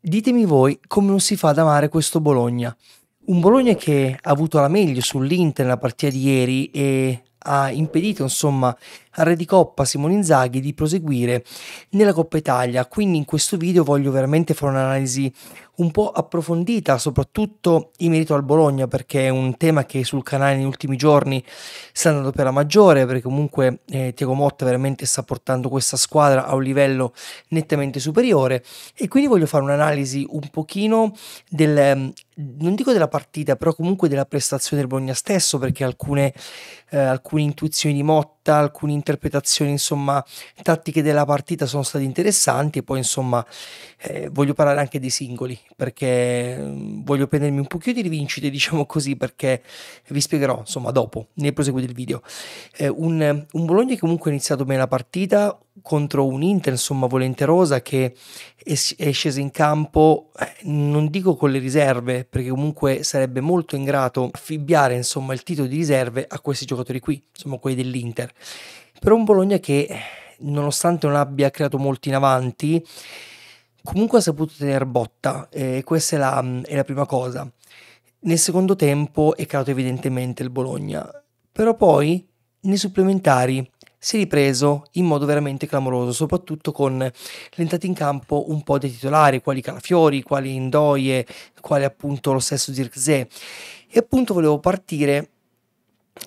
Ditemi voi come non si fa ad amare questo Bologna. Un Bologna che ha avuto la meglio sull'Inter nella partita di ieri e ha impedito, insomma, al Re di Coppa Simone Inzaghi di proseguire nella Coppa Italia. Quindi in questo video voglio veramente fare un'analisi un po' approfondita, soprattutto in merito al Bologna, perché è un tema che sul canale negli ultimi giorni sta andando per la maggiore, perché comunque eh, Tiago Motta veramente sta portando questa squadra a un livello nettamente superiore e quindi voglio fare un'analisi un pochino del, mm, non dico della partita, però comunque della prestazione del Bologna stesso, perché alcune, eh, alcune intuizioni di Motta partita, alcune interpretazioni insomma tattiche della partita sono state interessanti e poi insomma eh, voglio parlare anche dei singoli perché mm, voglio prendermi un pochino di rivincite diciamo così perché vi spiegherò insomma dopo nel proseguo del video. Eh, un, un Bologna che comunque ha iniziato bene la partita, contro un'Inter insomma volenterosa che è scesa in campo eh, non dico con le riserve perché comunque sarebbe molto ingrato affibbiare insomma il titolo di riserve a questi giocatori qui insomma quelli dell'Inter però un Bologna che nonostante non abbia creato molti in avanti comunque ha saputo tenere botta e questa è la, è la prima cosa nel secondo tempo è calato evidentemente il Bologna però poi nei supplementari si è ripreso in modo veramente clamoroso, soprattutto con l'entrata in campo un po' dei titolari, quali Calafiori, quali Indoie, quali appunto lo stesso Dirkzee. E appunto volevo partire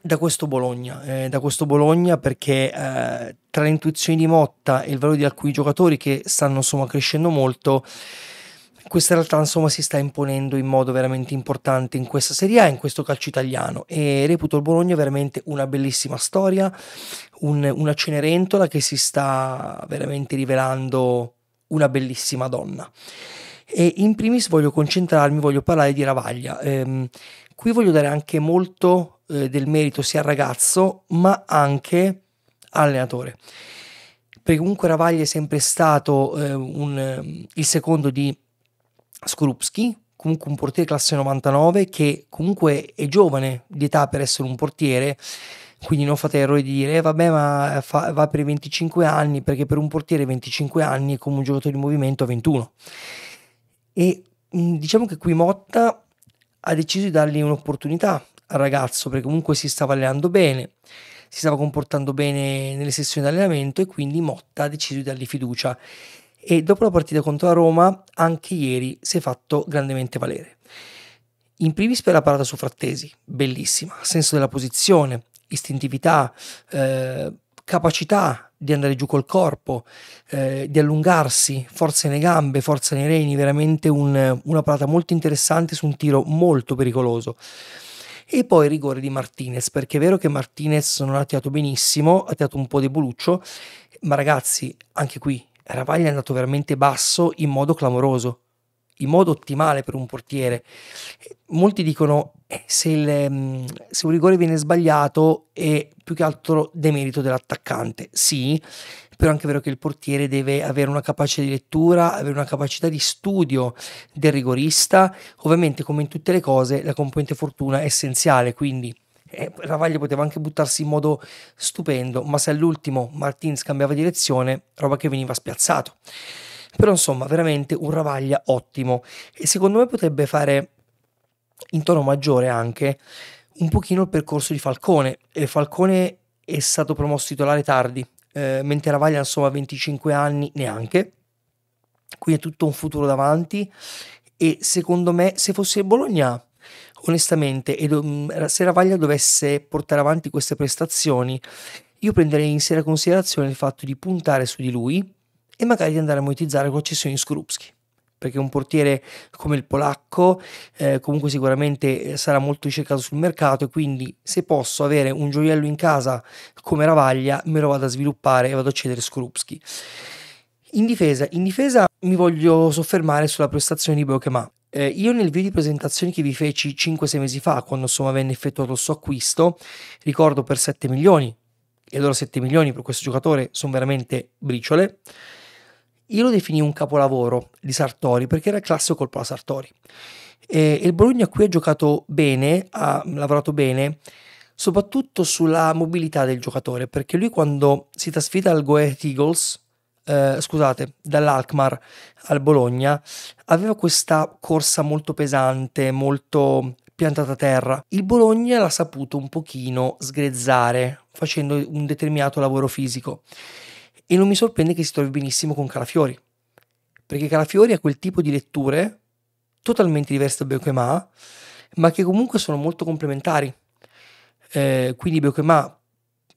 da questo Bologna, eh, da questo Bologna perché eh, tra le intuizioni di Motta e il valore di alcuni giocatori che stanno insomma crescendo molto, questa realtà insomma si sta imponendo in modo veramente importante in questa Serie A, in questo calcio italiano e reputo il Bologna veramente una bellissima storia, un, una Cenerentola che si sta veramente rivelando una bellissima donna. E in primis voglio concentrarmi, voglio parlare di Ravaglia. Ehm, qui voglio dare anche molto eh, del merito sia al ragazzo ma anche all'allenatore perché comunque Ravaglia è sempre stato eh, un, ehm, il secondo di Skorupski, comunque un portiere classe 99 che comunque è giovane di età per essere un portiere, quindi non fate errore di dire eh, vabbè ma fa, va per i 25 anni perché per un portiere 25 anni è come un giocatore di movimento a 21. E mm, diciamo che qui Motta ha deciso di dargli un'opportunità al ragazzo perché comunque si stava allenando bene, si stava comportando bene nelle sessioni di allenamento e quindi Motta ha deciso di dargli fiducia e dopo la partita contro la Roma anche ieri si è fatto grandemente valere. In primis per la parata su Frattesi, bellissima, senso della posizione, istintività, eh, capacità di andare giù col corpo, eh, di allungarsi, forza nelle gambe, forza nei reni, veramente un, una parata molto interessante su un tiro molto pericoloso. E poi il rigore di Martinez, perché è vero che Martinez non ha tirato benissimo, ha tirato un po' di deboluccio, ma ragazzi, anche qui Ravaglia è andato veramente basso in modo clamoroso, in modo ottimale per un portiere. Molti dicono eh, se, il, mm, se un rigore viene sbagliato è più che altro demerito dell'attaccante. Sì, però è anche vero che il portiere deve avere una capacità di lettura, avere una capacità di studio del rigorista. Ovviamente, come in tutte le cose, la componente fortuna è essenziale, quindi e eh, Ravaglia poteva anche buttarsi in modo stupendo, ma se all'ultimo Martins cambiava direzione, roba che veniva spiazzato. Però insomma, veramente un Ravaglia ottimo e secondo me potrebbe fare in tono maggiore anche un pochino il percorso di Falcone. E Falcone è stato promosso titolare tardi, eh, mentre Ravaglia insomma ha 25 anni neanche. Quindi è tutto un futuro davanti e secondo me se fosse il Bologna onestamente, e mm, se Ravaglia dovesse portare avanti queste prestazioni, io prenderei in seria considerazione il fatto di puntare su di lui e magari di andare a monetizzare con cessioni Skrupski. Perché un portiere come il polacco eh, comunque sicuramente eh, sarà molto ricercato sul mercato e quindi se posso avere un gioiello in casa come Ravaglia me lo vado a sviluppare e vado a cedere Skrupski. In difesa, in difesa mi voglio soffermare sulla prestazione di Bokema eh, io nel video di presentazione che vi feci 5-6 mesi fa, quando insomma venne effettuato il suo acquisto, ricordo per 7 milioni, e allora 7 milioni per questo giocatore sono veramente briciole, io lo definii un capolavoro di Sartori perché era il classico colpo alla Sartori. E il Bologna qui ha giocato bene, ha lavorato bene, soprattutto sulla mobilità del giocatore, perché lui quando si trasfida al Goethe Eagles, eh, scusate, dall'Alkmaar al Bologna, aveva questa corsa molto pesante, molto piantata a terra. Il Bologna l'ha saputo un pochino sgrezzare facendo un determinato lavoro fisico e non mi sorprende che si trovi benissimo con Calafiori, perché Calafiori ha quel tipo di letture totalmente diverse da Beuchema, ma che comunque sono molto complementari. Eh, quindi Beuchema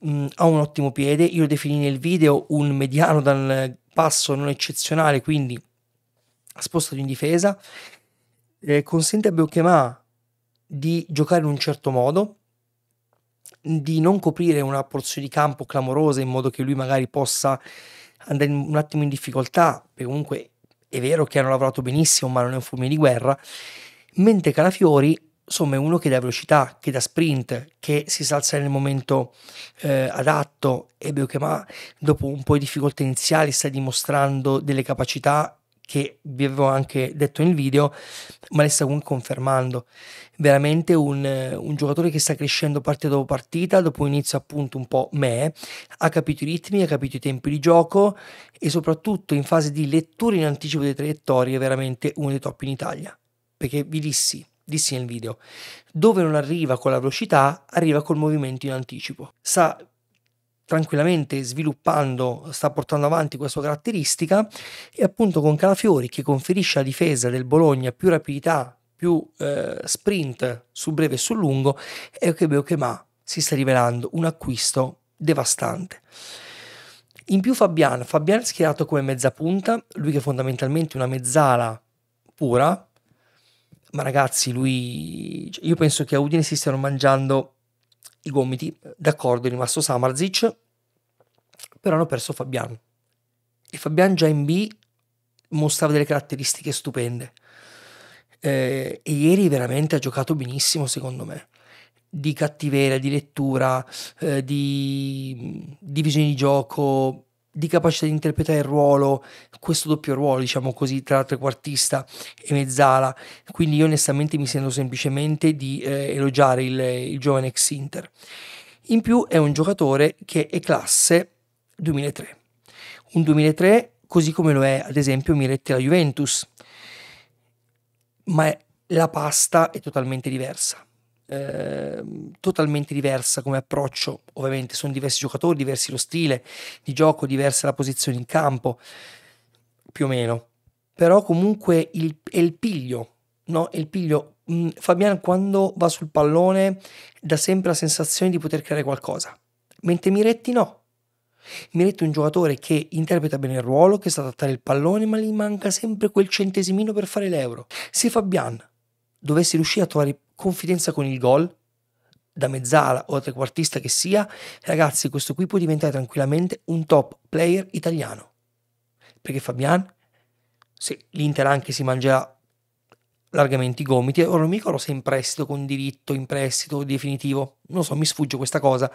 mh, mm, ha un ottimo piede, io lo definì nel video un mediano dal passo non eccezionale, quindi ha spostato in difesa, eh, consente a Beuchemà di giocare in un certo modo, di non coprire una porzione di campo clamorosa in modo che lui magari possa andare un attimo in difficoltà, comunque è vero che hanno lavorato benissimo, ma non è un fulmine di guerra, mentre Calafiori insomma è uno che dà velocità, che dà sprint, che si salza nel momento eh, adatto e ma dopo un po' di difficoltà iniziali sta dimostrando delle capacità che vi avevo anche detto nel video, ma le sta comunque confermando. Veramente un, un, giocatore che sta crescendo partita dopo partita, dopo inizio appunto un po' me, ha capito i ritmi, ha capito i tempi di gioco e soprattutto in fase di lettura in anticipo delle traiettorie è veramente uno dei top in Italia. Perché vi dissi, dissi nel video. Dove non arriva con la velocità, arriva col movimento in anticipo. Sta tranquillamente sviluppando, sta portando avanti questa sua caratteristica e appunto con Calafiori che conferisce alla difesa del Bologna più rapidità, più eh, sprint sul breve e sul lungo, è che Okema si sta rivelando un acquisto devastante. In più Fabian, Fabian schierato come mezza punta, lui che è fondamentalmente una mezzala pura, ma ragazzi, lui, cioè, io penso che a Udine si stiano mangiando i gomiti, d'accordo è rimasto Samarzic, però hanno perso Fabian. E Fabian già in B mostrava delle caratteristiche stupende. Eh, e ieri veramente ha giocato benissimo, secondo me. Di cattiveria, di lettura, eh, di, mm, di visione di gioco, di capacità di interpretare il ruolo, questo doppio ruolo, diciamo così, tra trequartista e mezzala. Quindi io onestamente mi sento semplicemente di eh, elogiare il, il giovane ex Inter. In più è un giocatore che è classe 2003. Un 2003 così come lo è ad esempio Miretti alla Juventus. Ma la pasta è totalmente diversa Ehm, totalmente diversa come approccio. Ovviamente sono diversi giocatori, diversi lo stile di gioco, diversa la posizione in campo, più o meno. Però comunque il, è il piglio, no? È il piglio. Mm, Fabian quando va sul pallone dà sempre la sensazione di poter creare qualcosa, mentre Miretti no. Miretti è un giocatore che interpreta bene il ruolo, che sa adattare il pallone, ma gli manca sempre quel centesimino per fare l'euro. Se Fabian dovesse riuscire a trovare confidenza con il gol, da mezzala o da trequartista che sia, ragazzi, questo qui può diventare tranquillamente un top player italiano. Perché Fabian, se l'Inter anche si mangerà largamente i gomiti, ora non mi ricordo se in prestito, con diritto, in prestito, definitivo, non so, mi sfugge questa cosa,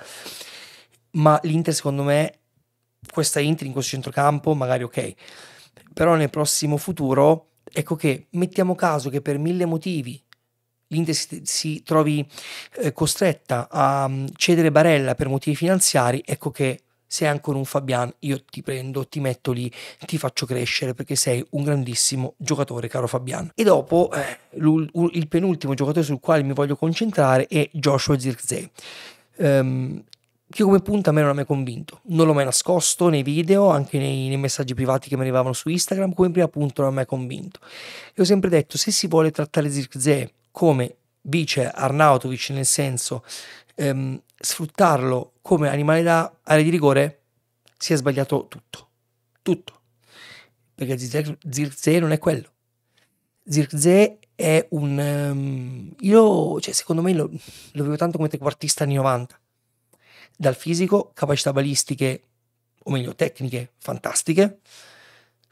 ma l'Inter secondo me, questa Inter in questo centrocampo, magari ok, però nel prossimo futuro, ecco che mettiamo caso che per mille motivi l'India si, si trovi eh, costretta a um, cedere Barella per motivi finanziari, ecco che sei ancora un Fabian, io ti prendo, ti metto lì, ti faccio crescere perché sei un grandissimo giocatore, caro Fabian. E dopo eh, il penultimo giocatore sul quale mi voglio concentrare è Joshua Zirkzee. Um, che come punta a me non ha mai convinto. Non l'ho mai nascosto nei video, anche nei, nei messaggi privati che mi arrivavano su Instagram, come prima punta non ha mai convinto. E ho sempre detto, se si vuole trattare Zirkzee come bice Arnautovic, nel senso ehm, sfruttarlo come animale da area di rigore, si è sbagliato tutto. Tutto. Perché Zirze non è quello. Zirze è un... Um, io, cioè, secondo me lo, lo vedo tanto come trequartista anni 90. Dal fisico, capacità balistiche, o meglio tecniche, fantastiche.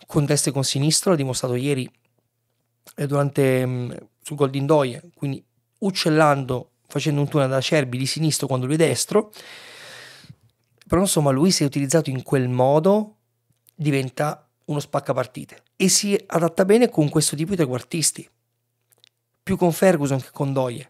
Conteste con sinistro, l'ha dimostrato ieri eh, durante ehm, sul gol di Indoie, quindi uccellando, facendo un turno da Acerbi di sinistro quando lui è destro. Però insomma lui se utilizzato in quel modo diventa uno spaccapartite e si adatta bene con questo tipo di trequartisti, più con Ferguson che con Doie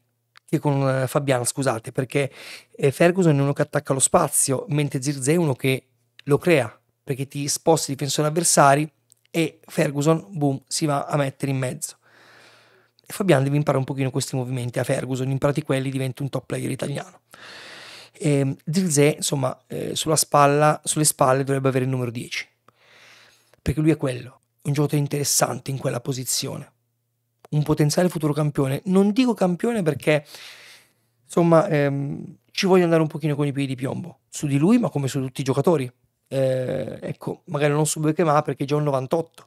che con eh, Fabiana, scusate, perché eh, Ferguson è uno che attacca lo spazio, mentre Zirze è uno che lo crea, perché ti sposti i difensori avversari e Ferguson, boom, si va a mettere in mezzo. Fabian deve imparare un pochino questi movimenti a Ferguson, imparati quelli diventa un top player italiano. Eh, insomma, eh, spalla, sulle spalle dovrebbe avere il numero 10, perché lui è quello, un giocatore interessante in quella posizione, un potenziale futuro campione. Non dico campione perché, insomma, ehm, ci voglio andare un pochino con i piedi di piombo, su di lui ma come su tutti i giocatori. Eh, ecco, magari non su Bechema perché è già un 98,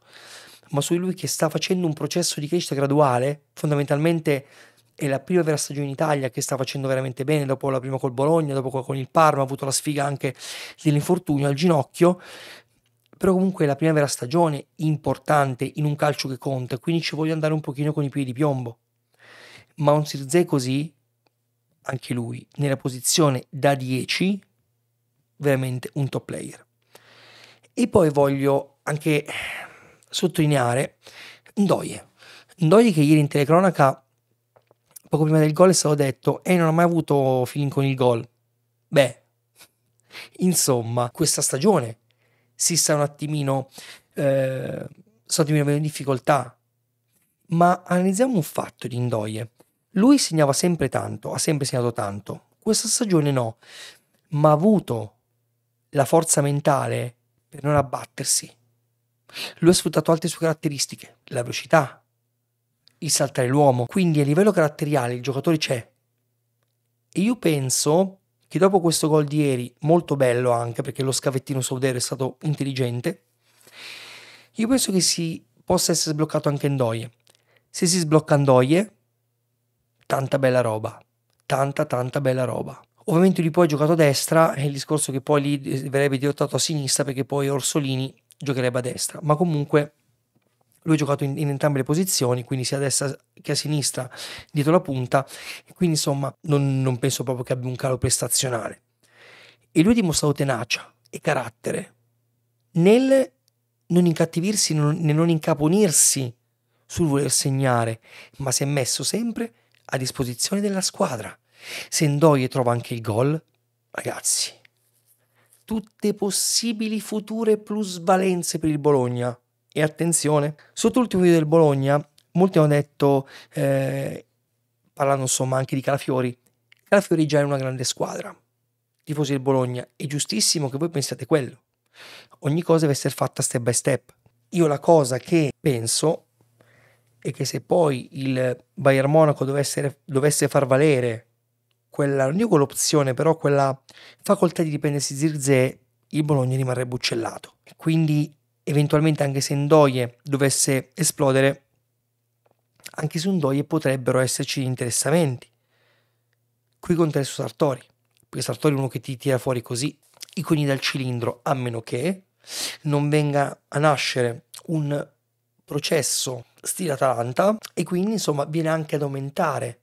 ma su lui che sta facendo un processo di crescita graduale, fondamentalmente è la prima vera stagione in Italia che sta facendo veramente bene, dopo la prima col Bologna, dopo con il Parma, ha avuto la sfiga anche dell'infortunio al ginocchio, però comunque è la prima vera stagione importante in un calcio che conta, quindi ci voglio andare un pochino con i piedi di piombo. Ma un Sirze così, anche lui, nella posizione da 10, veramente un top player. E poi voglio anche sottolineare Ndoye. Ndoye che ieri in telecronaca, poco prima del gol, è stato detto e eh, non ha mai avuto feeling con il gol. Beh, insomma, questa stagione si sta un attimino, eh, sta un attimino in difficoltà. Ma analizziamo un fatto di Ndoye. Lui segnava sempre tanto, ha sempre segnato tanto. Questa stagione no, ma ha avuto la forza mentale per non abbattersi lui ha sfruttato altre sue caratteristiche, la velocità, il saltare l'uomo, quindi a livello caratteriale il giocatore c'è. E io penso che dopo questo gol di ieri, molto bello anche perché lo scavettino Saudero è stato intelligente, io penso che si possa essere sbloccato anche Ndoye. Se si sblocca Ndoye, tanta bella roba, tanta tanta bella roba. Ovviamente lui poi ha giocato a destra, e il discorso che poi lì verrebbe dirottato a sinistra perché poi Orsolini giocherebbe a destra, ma comunque lui ha giocato in, in, entrambe le posizioni, quindi sia a destra che a sinistra, dietro la punta, quindi insomma non, non penso proprio che abbia un calo prestazionale. E lui ha dimostrato tenacia e carattere nel non incattivirsi, non, nel non incaponirsi sul voler segnare, ma si è messo sempre a disposizione della squadra. Se Ndoye trova anche il gol, ragazzi, tutte possibili future plusvalenze per il Bologna. E attenzione, sotto l'ultimo video del Bologna, molti hanno detto, eh, parlando insomma anche di Calafiori, Calafiori già è una grande squadra, tifosi del Bologna, è giustissimo che voi pensiate quello. Ogni cosa deve essere fatta step by step. Io la cosa che penso è che se poi il Bayern Monaco dovesse, dovesse far valere quella, non dico l'opzione, però quella facoltà di riprendersi Zirze, il Bologna rimarrebbe uccellato. Quindi eventualmente anche se Ndoye dovesse esplodere, anche su Ndoye potrebbero esserci interessamenti. Qui contesto Sartori, perché Sartori è uno che ti tira fuori così i coni dal cilindro, a meno che non venga a nascere un processo stile Atalanta e quindi insomma viene anche ad aumentare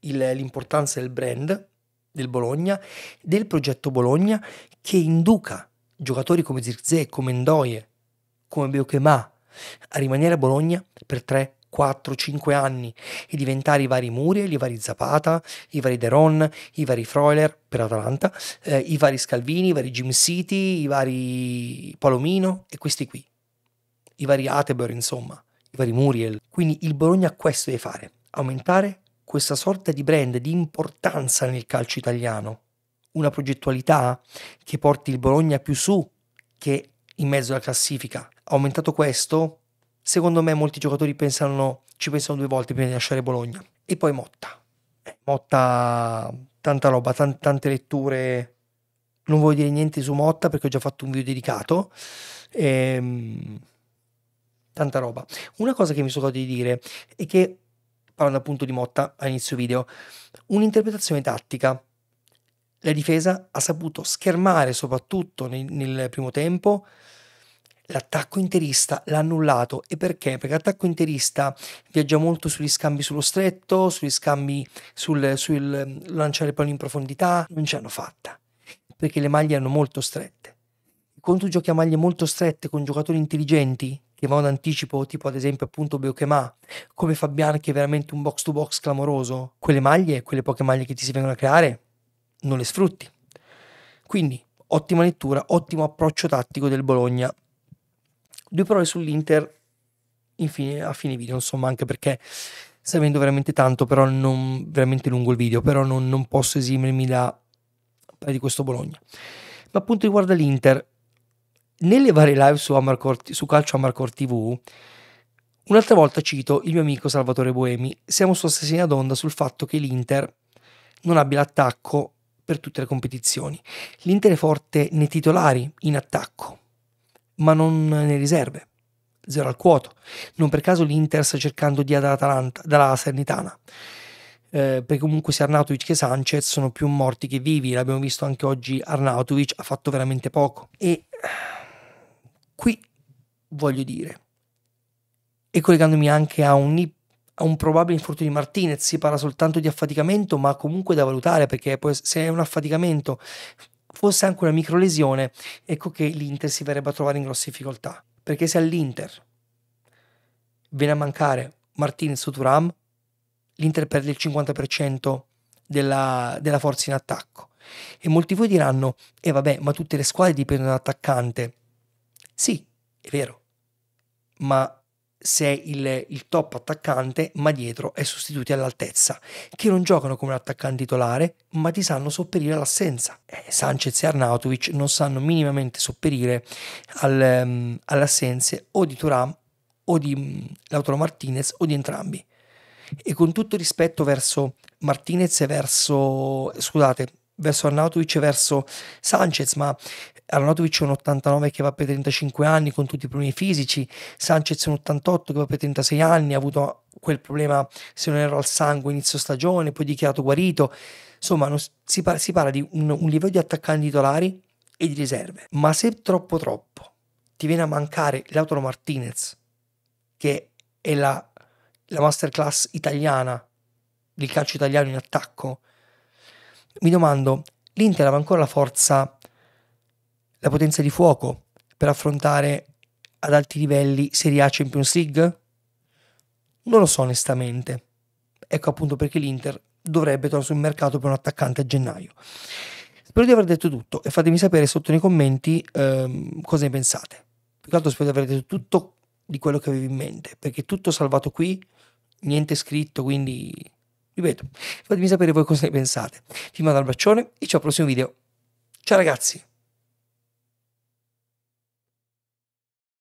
il, l'importanza del brand del Bologna, del progetto Bologna che induca giocatori come Zirze, come Ndoye, come Biochemà a rimanere a Bologna per 3, 4, 5 anni e diventare i vari Muriel, i vari Zapata, i vari Deron, i vari Freuler per Atalanta, eh, i vari Scalvini, i vari Jim City, i vari Palomino e questi qui, i vari Atebor insomma, i vari Muriel. Quindi il Bologna questo deve fare, aumentare questa sorta di brand di importanza nel calcio italiano, una progettualità che porti il Bologna più su che in mezzo alla classifica. Aumentato questo, secondo me molti giocatori pensano, ci pensano due volte prima di lasciare Bologna. E poi Motta. Eh, Motta, tanta roba, tan- tante letture. Non voglio dire niente su Motta perché ho già fatto un video dedicato. Ehm, tanta roba. Una cosa che mi sono di dire è che parlando appunto di Motta a inizio video, un'interpretazione tattica. La difesa ha saputo schermare soprattutto nel, nel primo tempo l'attacco interista, l'ha annullato. E perché? Perché l'attacco interista viaggia molto sugli scambi sullo stretto, sugli scambi sul, sul lanciare palloni in profondità, non ce l'hanno fatta, perché le maglie erano molto strette. tu giochi a maglie molto strette con giocatori intelligenti che va in anticipo, tipo ad esempio appunto Biochemà, come Fabian che è veramente un box to box clamoroso, quelle maglie, quelle poche maglie che ti si vengono a creare, non le sfrutti. Quindi, ottima lettura, ottimo approccio tattico del Bologna. Due parole sull'Inter infine, a fine video, insomma, anche perché sta avendo veramente tanto, però non veramente lungo il video, però non, non posso esimermi da di questo Bologna. Ma appunto riguarda l'Inter, nelle varie live su, Amarcord, su Calcio Amarcord TV, un'altra volta cito il mio amico Salvatore Boemi, siamo su stessa d'onda sul fatto che l'Inter non abbia l'attacco per tutte le competizioni. L'Inter è forte nei titolari, in attacco, ma non nei riserve. Zero al quoto. Non per caso l'Inter sta cercando di dall'Atalanta, dalla Sernitana. Eh, perché comunque sia Arnautovic che Sanchez sono più morti che vivi. L'abbiamo visto anche oggi. Arnautovic ha fatto veramente poco. E Qui voglio dire, e collegandomi anche a un, a un probabile infortunio di Martinez, si parla soltanto di affaticamento, ma comunque da valutare perché poi, se è un affaticamento fosse anche una microlesione, ecco che l'Inter si verrebbe a trovare in grosse difficoltà. Perché se all'Inter viene a mancare Martinez o Turam, l'Inter perde il 50% della, della forza in attacco. E molti di voi diranno, e eh vabbè, ma tutte le squadre dipendono dall'attaccante. Sì, è vero, ma se il, il top attaccante, ma dietro ai sostituti all'altezza, che non giocano come un attaccante titolare, ma ti sanno sopperire all'assenza. Eh, Sanchez e Arnautovic non sanno minimamente sopperire al, um, alle o di Turam o di um, Lautaro Martinez o di entrambi. E con tutto rispetto verso Martinez e verso, scusate, verso Arnautovic verso Sanchez, ma Arnautovic è un 89 che va per 35 anni con tutti i problemi fisici, Sanchez è un 88 che va per 36 anni, ha avuto quel problema, se non ero al sangue inizio stagione, poi dichiarato guarito. Insomma, non, si, parla, si, parla, di un, un livello di attaccanti titolari e di riserve. Ma se troppo troppo ti viene a mancare Lautaro Martinez, che è la, la masterclass italiana del calcio italiano in attacco, mi domando, l'Inter aveva ancora la forza, la potenza di fuoco per affrontare ad alti livelli Serie A Champions League? Non lo so onestamente. Ecco appunto perché l'Inter dovrebbe tornare sul mercato per un attaccante a gennaio. Spero di aver detto tutto e fatemi sapere sotto nei commenti ehm, cosa ne pensate. Più che altro spero di aver detto tutto di quello che avevi in mente, perché tutto salvato qui, niente scritto, quindi Ripeto, fatemi sapere voi cosa ne pensate. Vi mando un bacione e ci vediamo al prossimo video. Ciao ragazzi!